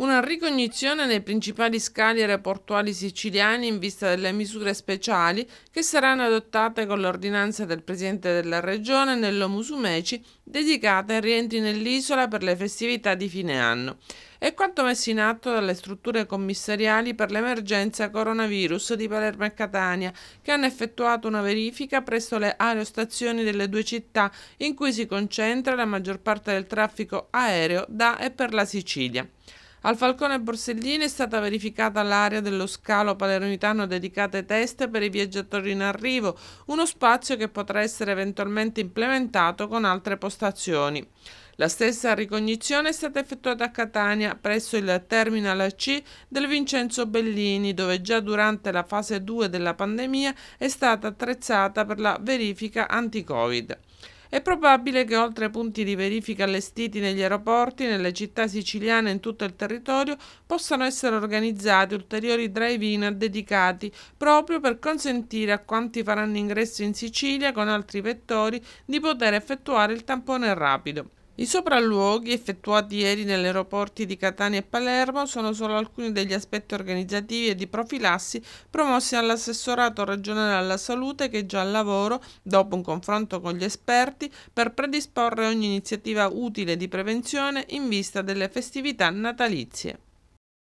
Una ricognizione nei principali scali aeroportuali siciliani in vista delle misure speciali che saranno adottate con l'ordinanza del Presidente della Regione Nello Musumeci dedicata ai rientri nell'isola per le festività di fine anno. È quanto messo in atto dalle strutture commissariali per l'emergenza coronavirus di Palermo e Catania, che hanno effettuato una verifica presso le aerostazioni delle due città in cui si concentra la maggior parte del traffico aereo da e per la Sicilia. Al Falcone Borsellini è stata verificata l'area dello scalo palermitano dedicata ai test per i viaggiatori in arrivo, uno spazio che potrà essere eventualmente implementato con altre postazioni. La stessa ricognizione è stata effettuata a Catania presso il Terminal C del Vincenzo Bellini, dove già durante la fase 2 della pandemia è stata attrezzata per la verifica anti-Covid. È probabile che oltre ai punti di verifica allestiti negli aeroporti, nelle città siciliane e in tutto il territorio, possano essere organizzati ulteriori drive-in dedicati proprio per consentire a quanti faranno ingresso in Sicilia con altri vettori di poter effettuare il tampone rapido. I sopralluoghi effettuati ieri negli aeroporti di Catania e Palermo sono solo alcuni degli aspetti organizzativi e di profilassi promossi dall'assessorato regionale alla salute che è già al lavoro, dopo un confronto con gli esperti, per predisporre ogni iniziativa utile di prevenzione in vista delle festività natalizie.